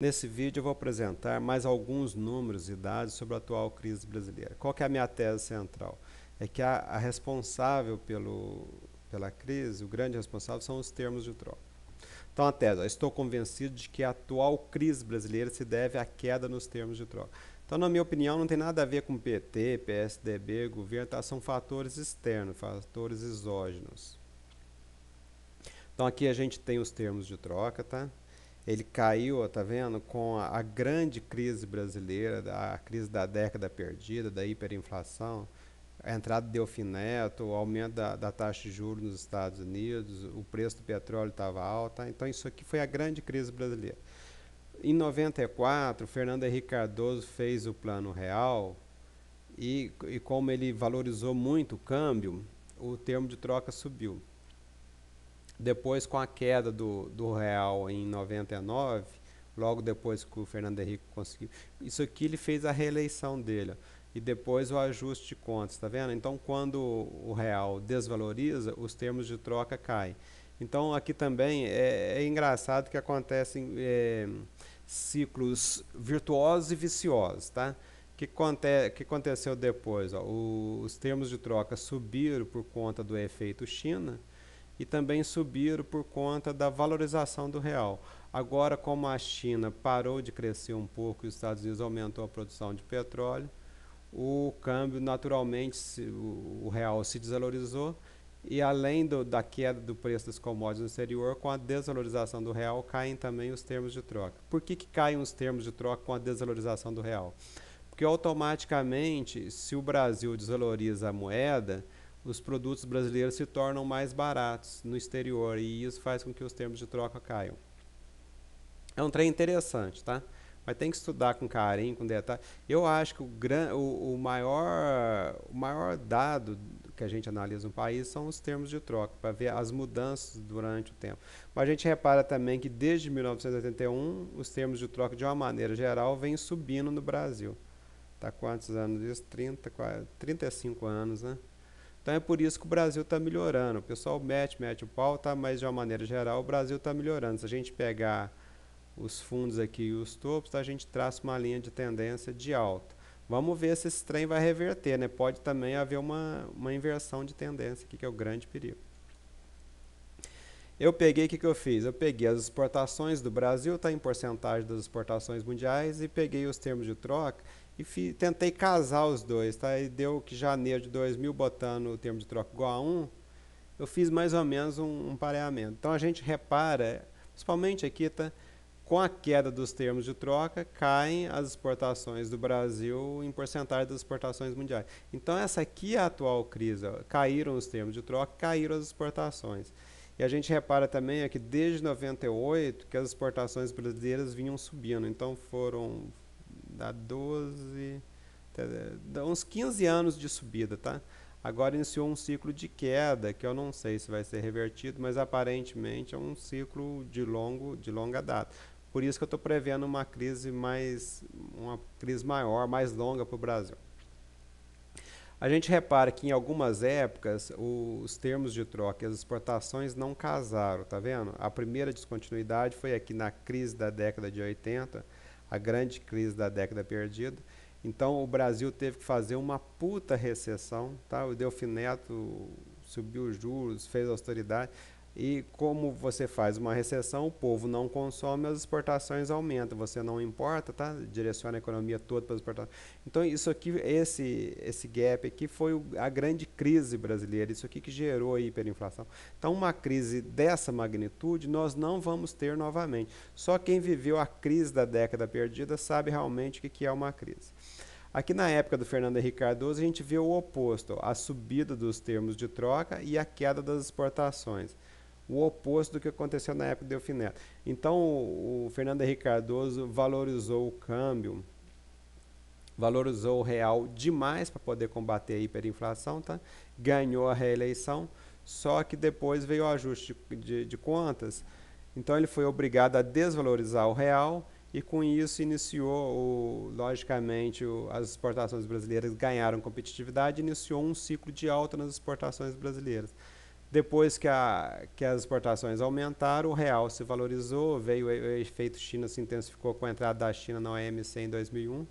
Nesse vídeo eu vou apresentar mais alguns números e dados sobre a atual crise brasileira. Qual é a minha tese central? É que a, a, responsável pelo, pela crise, o grande responsável, são os termos de troca. Então a tese, ó, estou convencido de que a atual crise brasileira se deve à queda nos termos de troca. Então, na minha opinião, não tem nada a ver com PT, PSDB, governo, tá? são fatores externos, fatores exógenos. Então aqui a gente tem os termos de troca, tá? ele caiu, tá vendo, com a, a grande crise brasileira, a crise da década perdida, da hiperinflação, a entrada do Delfim Neto, o aumento da, da, taxa de juros nos Estados Unidos, o preço do petróleo estava alto. Então, isso aqui foi a grande crise brasileira. Em 94, Fernando Henrique Cardoso fez o Plano Real e, e como ele valorizou muito o câmbio, o termo de troca subiu. Depois, com a queda do, do real em 99, logo depois que o Fernando Henrique conseguiu, isso aqui ele fez a reeleição dele. Ó, e depois o ajuste de contas, tá vendo? Então, quando o real desvaloriza, os termos de troca caem. Então, aqui também é, é engraçado que acontecem é, ciclos virtuosos e viciosos, tá? que, conte, que aconteceu depois? Ó, o, os termos de troca subiram por conta do efeito China, e também subiram por conta da valorização do real. Agora, como a China parou de crescer um pouco e os Estados Unidos aumentou a produção de petróleo, o câmbio naturalmente, se, o, o real se desvalorizou e além do, da queda do preço das commodities no exterior, com a desvalorização do real, caem também os termos de troca. Por que, que caem os termos de troca com a desvalorização do real? Porque automaticamente, se o Brasil desvaloriza a moeda, os produtos brasileiros se tornam mais baratos no exterior e isso faz com que os termos de troca caiam. É um trem interessante, tá? Mas tem que estudar com carinho, com detalhe. Eu acho que o, gran, o, o, maior, o maior dado que a gente analisa no país são os termos de troca, para ver as mudanças durante o tempo. Mas a gente repara também que desde 1981, os termos de troca, de uma maneira geral, vêm subindo no Brasil. Está quantos anos isso? 30, 35 anos, né? Então é por isso que o Brasil está melhorando. O pessoal mete, mete o pau, tá? mas de uma maneira geral o Brasil está melhorando. Se a gente pegar os fundos aqui e os topos, a gente traça uma linha de tendência de alta. Vamos ver se esse trem vai reverter, né? Pode também haver uma, uma inversão de tendência aqui, que é o grande perigo. Eu peguei, o que, que eu fiz? Eu peguei as exportações do Brasil, está em porcentagem das exportações mundiais, e peguei os termos de troca e fi, tentei casar os dois, tá? E deu que janeiro de 2000, botando o termo de troca igual a 1, eu fiz mais ou menos um, um pareamento. Então a gente repara, principalmente aqui, tá? com a queda dos termos de troca, caem as exportações do Brasil em porcentagem das exportações mundiais. Então, essa aqui é a atual crise. Ó. Caíram os termos de troca, caíram as exportações. E a gente repara também é que desde 98 que as exportações brasileiras vinham subindo. Então, foram dá 12, dá uns 15 anos de subida, tá? Agora iniciou um ciclo de queda, que eu não sei se vai ser revertido, mas aparentemente é um ciclo de, longo, de longa data. Por isso que eu estou prevendo uma crise mais, uma crise maior, mais longa para o Brasil. A gente repara que em algumas épocas os termos de troca e as exportações não casaram, tá vendo? A primeira descontinuidade foi aqui na crise da década de 80, a grande crise da década perdida. Então o Brasil teve que fazer uma puta recessão, tá? O Neto subiu os juros, fez austeridade. E como você faz uma recessão, o povo não consome, as exportações aumentam. Você não importa, tá? Direciona a economia toda para as exportações. Então isso aqui, esse esse gap aqui foi o, a grande crise brasileira. Isso aqui que gerou a hiperinflação. Então uma crise dessa magnitude nós não vamos ter novamente. Só quem viveu a crise da década perdida sabe realmente o que, que é uma crise. Aqui na época do Fernando Henrique Cardoso, a gente vê o oposto, a subida dos termos de troca e a queda das exportações o oposto do que aconteceu na época do Delfim Então, o Fernando Henrique Cardoso valorizou o câmbio, valorizou o real demais para poder combater a hiperinflação, tá? ganhou a reeleição, só que depois veio o ajuste de, de, de contas, então ele foi obrigado a desvalorizar o real e com isso iniciou, o, logicamente, o, as exportações brasileiras ganharam competitividade e iniciou um ciclo de alta nas exportações brasileiras. Depois que, a, que as exportações aumentaram, o real se valorizou, veio o efeito China se intensificou com a entrada da China na OMC em 2001.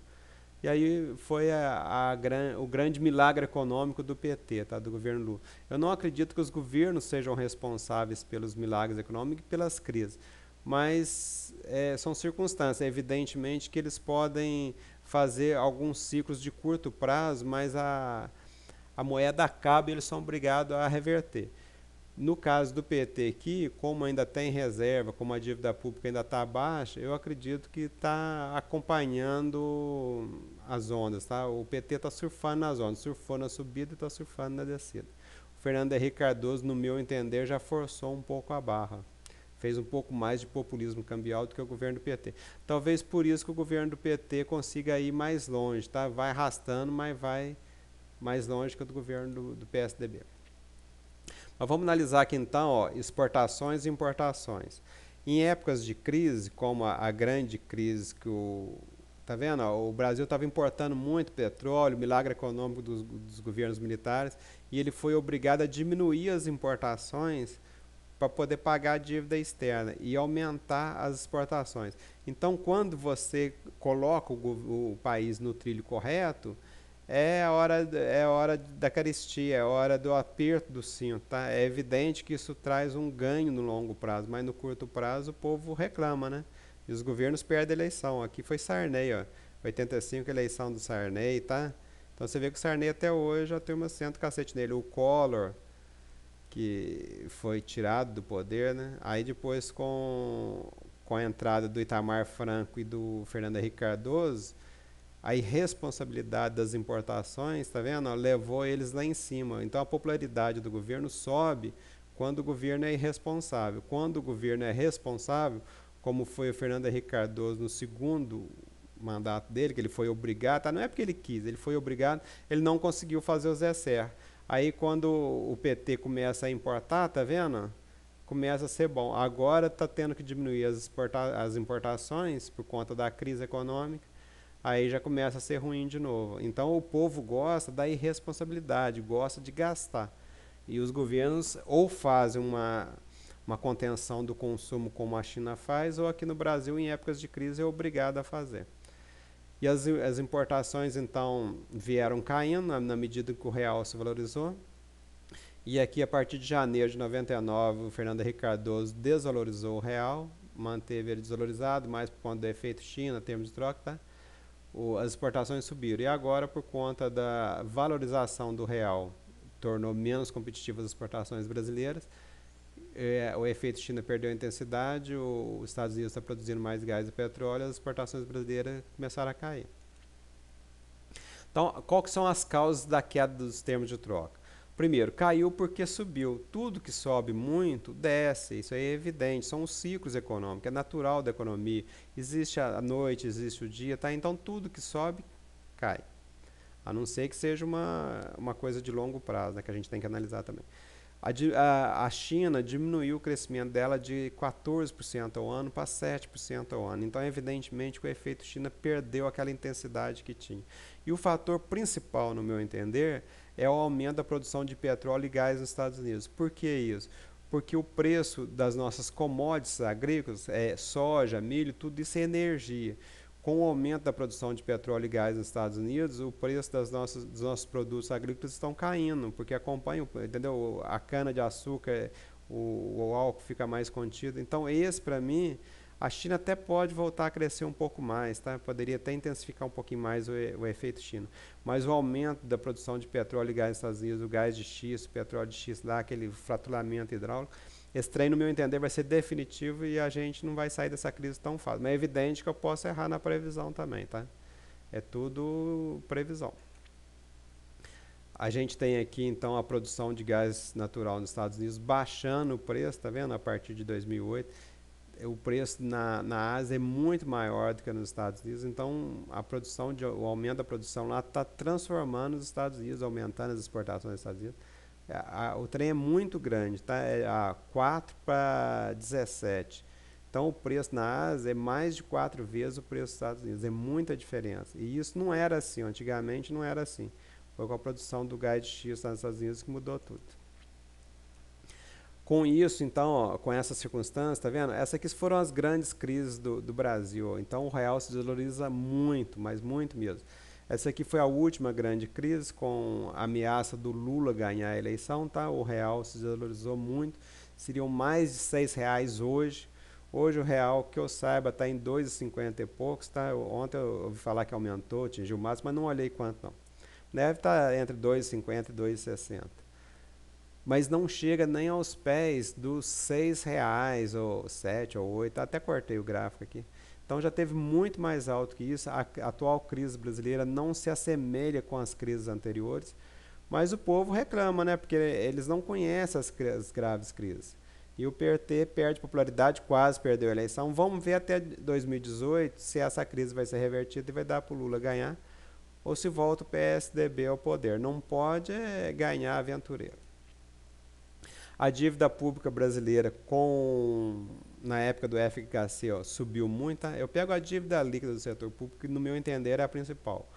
E aí foi a, a gran, o grande milagre econômico do PT, tá, do governo Lula. Eu não acredito que os governos sejam responsáveis pelos milagres econômicos e pelas crises, mas é, são circunstâncias. É evidentemente que eles podem fazer alguns ciclos de curto prazo, mas a, a moeda acaba e eles são obrigados a reverter. No caso do PT aqui, como ainda tem tá reserva, como a dívida pública ainda está baixa, eu acredito que está acompanhando as ondas, tá? O PT está surfando nas ondas, surfou na subida e está surfando na descida. O Fernando Henrique Cardoso, no meu entender, já forçou um pouco a barra. Fez um pouco mais de populismo cambial do que o governo do PT. Talvez por isso que o governo do PT consiga ir mais longe, tá? Vai arrastando, mas vai mais longe que o do governo do, do PSDB. Mas vamos analisar aqui então ó, exportações e importações. Em épocas de crise, como a, a grande crise que o. Tá vendo? Ó, o Brasil estava importando muito petróleo, milagre econômico dos, dos governos militares, e ele foi obrigado a diminuir as importações para poder pagar a dívida externa e aumentar as exportações. Então, quando você coloca o, o país no trilho correto, é a hora, é a hora da carestia, é a hora do aperto do cinto, tá? É evidente que isso traz um ganho no longo prazo, mas no curto prazo o povo reclama, né? E os governos perdem a eleição. Aqui foi Sarney, ó. 85 eleição do Sarney, tá? Então você vê que o Sarney até hoje já tem uma cento cacete nele. O Collor, que foi tirado do poder, né? Aí depois com, com a entrada do Itamar Franco e do Fernando Henrique Cardoso, a irresponsabilidade das importações, está vendo? Levou eles lá em cima. Então a popularidade do governo sobe quando o governo é irresponsável. Quando o governo é responsável, como foi o Fernando Henrique Cardoso no segundo mandato dele, que ele foi obrigado, tá? não é porque ele quis, ele foi obrigado, ele não conseguiu fazer o Zé Serra. Aí quando o PT começa a importar, tá vendo? Começa a ser bom. Agora está tendo que diminuir as, exporta as importações por conta da crise econômica aí já começa a ser ruim de novo. Então o povo gosta da irresponsabilidade, gosta de gastar. E os governos ou fazem uma, uma contenção do consumo como a China faz, ou aqui no Brasil, em épocas de crise, é obrigado a fazer. E as, as importações, então, vieram caindo na, na medida que o real se valorizou. E aqui, a partir de janeiro de 99, o Fernando Henrique Cardoso desvalorizou o real, manteve ele desvalorizado, mais por conta do efeito China, termos de troca, tá? as exportações subiram. E agora, por conta da valorização do real, tornou menos competitivas as exportações brasileiras. É, o efeito China perdeu a intensidade, o, os Estados Unidos está produzindo mais gás e petróleo, as exportações brasileiras começaram a cair. Então, quais são as causas da queda dos termos de troca? Primeiro, caiu porque subiu. Tudo que sobe muito desce. Isso é evidente. São os ciclos econômicos. É natural da economia. Existe a noite, existe o dia, tá? Então tudo que sobe cai. A não ser que seja uma, uma coisa de longo prazo, né, que a gente tem que analisar também. A, a, a China diminuiu o crescimento dela de 14% ao ano para 7% ao ano. Então, evidentemente, o efeito China perdeu aquela intensidade que tinha. E o fator principal, no meu entender, é o aumento da produção de petróleo e gás nos Estados Unidos. Por que isso? Porque o preço das nossas commodities agrícolas, é, soja, milho, tudo isso é energia. Com o aumento da produção de petróleo e gás nos Estados Unidos, o preço das nossas, dos nossos produtos agrícolas estão caindo, porque acompanha, entendeu? A cana de açúcar, o, o álcool fica mais contido. Então, esse para mim, a China até pode voltar a crescer um pouco mais, tá? Poderia até intensificar um pouquinho mais o, o efeito chino. Mas o aumento da produção de petróleo e gás nos Estados Unidos, o gás de xisto, o petróleo de xisto lá, aquele fraturamento hidráulico, esse trem, no meu entender, vai ser definitivo e a gente não vai sair dessa crise tão fácil. Mas é evidente que eu posso errar na previsão também, tá? É tudo previsão. A gente tem aqui então a produção de gás natural nos Estados Unidos baixando o preço, tá vendo? A partir de 2008, o preço na, na Ásia é muito maior do que nos Estados Unidos. Então, a produção de, o aumento da produção lá está transformando os Estados Unidos, aumentando as exportações dos Estados Unidos. A, o trem é muito grande, tá? É a 4 para 17. Então o preço na Ásia é mais de quatro vezes o preço dos Estados Unidos, é muita diferença. E isso não era assim, antigamente não era assim. Foi com a produção do gás de xisto nos Estados Unidos que mudou tudo. Com isso, então, ó, com essa circunstância, tá vendo? Essas aqui foram as grandes crises do, do Brasil. Então o real se desvaloriza muito, mas muito mesmo. Essa aqui foi a última grande crise com a ameaça do Lula ganhar a eleição, tá? O real se desvalorizou muito, seriam mais de seis reais hoje. Hoje o real, que eu saiba, está em 2,50 e poucos, tá? Eu, ontem eu ouvi falar que aumentou, atingiu o máximo, mas não olhei quanto não. Deve estar tá entre 2,50 e 2,60. Mas não chega nem aos pés dos seis reais, ou sete, ou oito, até cortei o gráfico aqui então já teve muito mais alto que isso. A atual crise brasileira não se assemelha com as crises anteriores, mas o povo reclama, né? Porque eles não conhecem as, as graves crises. E o PRT perde popularidade, quase perdeu a eleição. Vamos ver até 2018 se essa crise vai ser revertida e vai dar para o Lula ganhar ou se volta o PSDB ao poder. Não pode é ganhar aventureiro. A dívida pública brasileira com na época do FHC ó, subiu muito, tá? eu pego a dívida líquida do setor público, que no meu entender é a principal.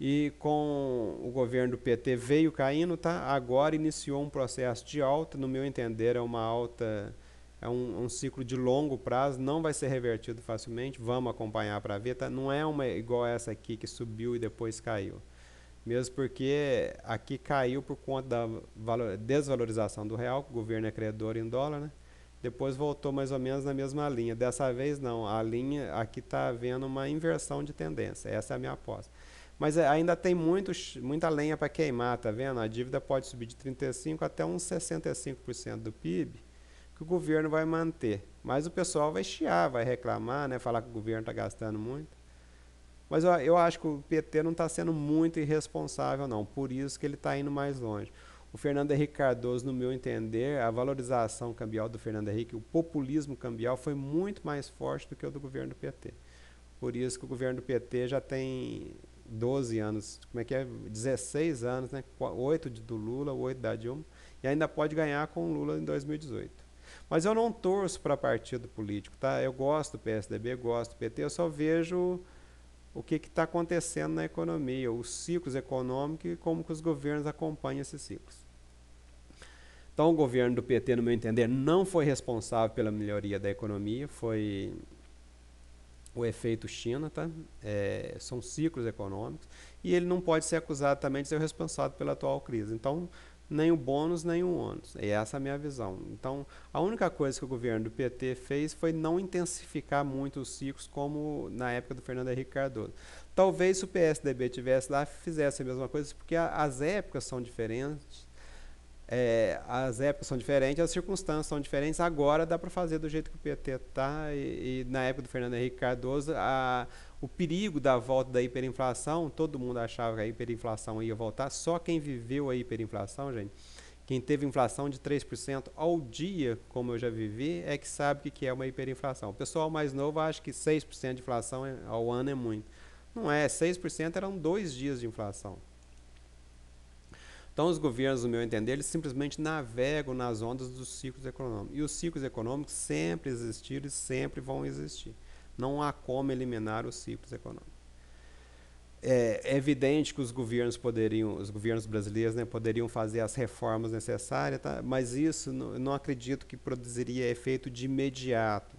E com o governo do PT veio caindo, tá? agora iniciou um processo de alta, no meu entender é uma alta, é um, um ciclo de longo prazo, não vai ser revertido facilmente, vamos acompanhar para ver, tá? não é uma igual essa aqui que subiu e depois caiu. Mesmo porque aqui caiu por conta da desvalorização do real, o governo é credor em dólar, né? depois voltou mais ou menos na mesma linha. Dessa vez não, a linha aqui está havendo uma inversão de tendência. Essa é a minha aposta. Mas é, ainda tem muito, muita lenha para queimar, tá vendo? A dívida pode subir de 35 até uns 65% do PIB que o governo vai manter. Mas o pessoal vai chiar, vai reclamar, né? Falar que o governo está gastando muito. Mas eu acho que o PT não está sendo muito irresponsável, não. Por isso que ele está indo mais longe. O Fernando Henrique Cardoso, no meu entender, a valorização cambial do Fernando Henrique, o populismo cambial foi muito mais forte do que o do governo do PT. Por isso que o governo do PT já tem 12 anos, como é que é? 16 anos, né? 8 do Lula, 8 da Dilma, e ainda pode ganhar com o Lula em 2018. Mas eu não torço para partido político, tá? Eu gosto do PSDB, gosto do PT, eu só vejo o que está acontecendo na economia, os ciclos econômicos e como que os governos acompanham esses ciclos. Então, o governo do PT, no meu entender, não foi responsável pela melhoria da economia, foi o efeito China, tá? É, são ciclos econômicos, e ele não pode ser acusado também de ser o responsável pela atual crise. Então, nem o bônus, nem o ônus. E essa é a minha visão. Então, a única coisa que o governo do PT fez foi não intensificar muito os ciclos como na época do Fernando Henrique Cardoso. Talvez se o PSDB tivesse lá, fizesse a mesma coisa, porque a, as épocas são diferentes, é, as épocas são diferentes, as circunstâncias são diferentes. Agora dá para fazer do jeito que o PT está e, e, na época do Fernando Henrique Cardoso a o perigo da volta da hiperinflação, todo mundo achava que a hiperinflação ia voltar, só quem viveu a hiperinflação, gente, quem teve inflação de 3% ao dia, como eu já vivi, é que sabe o que é uma hiperinflação. O pessoal mais novo acha que 6% de inflação é, ao ano é muito. Não é, 6% eram dois dias de inflação. Então, os governos, no meu entender, eles simplesmente navegam nas ondas dos ciclos econômicos. E os ciclos econômicos sempre existiram e sempre vão existir. Não há como eliminar os ciclos econômicos. É, é evidente que os governos poderiam, os governos brasileiros né, poderiam fazer as reformas necessárias, tá? mas isso não, não acredito que produziria efeito de imediato.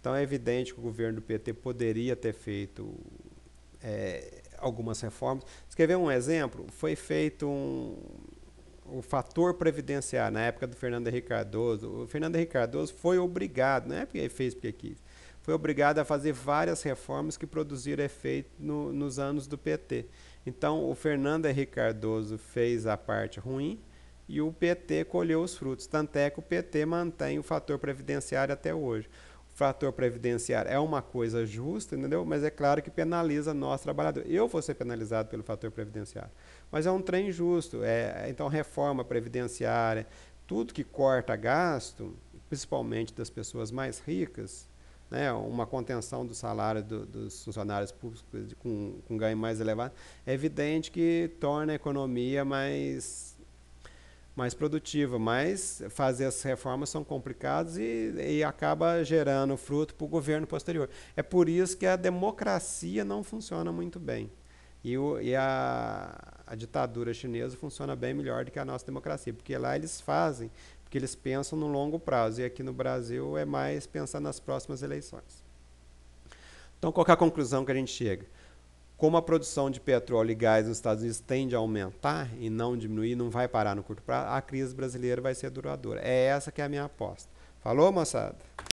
Então é evidente que o governo do PT poderia ter feito é, algumas reformas. Você quer ver um exemplo? Foi feito um, o fator previdenciário na época do Fernando Henrique Cardoso. O Fernando Henrique Cardoso foi obrigado, não é porque ele fez porque quis foi obrigado a fazer várias reformas que produziram efeito no, nos anos do PT. Então, o Fernando Henrique Cardoso fez a parte ruim e o PT colheu os frutos. Tanto é que o PT mantém o fator previdenciário até hoje. O fator previdenciário é uma coisa justa, entendeu? Mas é claro que penaliza nós, trabalhadores. Eu vou ser penalizado pelo fator previdenciário. Mas é um trem justo. É, então, reforma previdenciária, tudo que corta gasto, principalmente das pessoas mais ricas, né, uma contenção do salário do, dos funcionários públicos com, com ganho mais elevado, é evidente que torna a economia mais mais produtiva, mas fazer as reformas são complicadas e, e acaba gerando fruto para o governo posterior. É por isso que a democracia não funciona muito bem. E, o, e a, a ditadura chinesa funciona bem melhor do que a nossa democracia, porque lá eles fazem porque eles pensam no longo prazo. E aqui no Brasil é mais pensar nas próximas eleições. Então, qual é a conclusão que a gente chega? Como a produção de petróleo e gás nos Estados Unidos tende a aumentar e não diminuir, não vai parar no curto prazo, a crise brasileira vai ser duradoura. É essa que é a minha aposta. Falou, moçada?